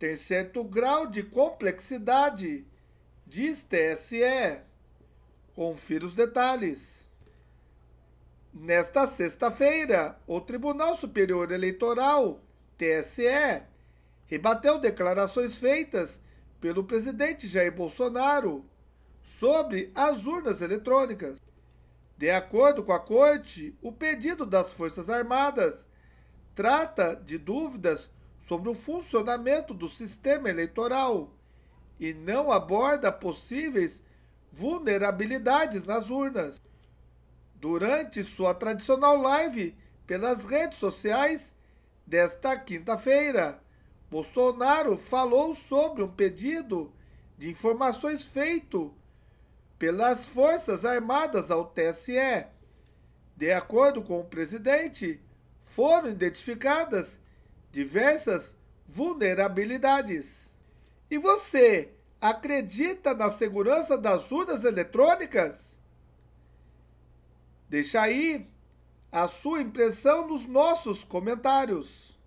ter certo grau de complexidade, diz TSE. Confira os detalhes. Nesta sexta-feira, o Tribunal Superior Eleitoral, TSE, rebateu declarações feitas pelo presidente Jair Bolsonaro sobre as urnas eletrônicas. De acordo com a corte, o pedido das Forças Armadas trata de dúvidas sobre o funcionamento do sistema eleitoral e não aborda possíveis vulnerabilidades nas urnas. Durante sua tradicional live pelas redes sociais desta quinta-feira, Bolsonaro falou sobre um pedido de informações feito pelas Forças Armadas ao TSE. De acordo com o presidente, foram identificadas diversas vulnerabilidades. E você acredita na segurança das urnas eletrônicas? Deixa aí a sua impressão nos nossos comentários.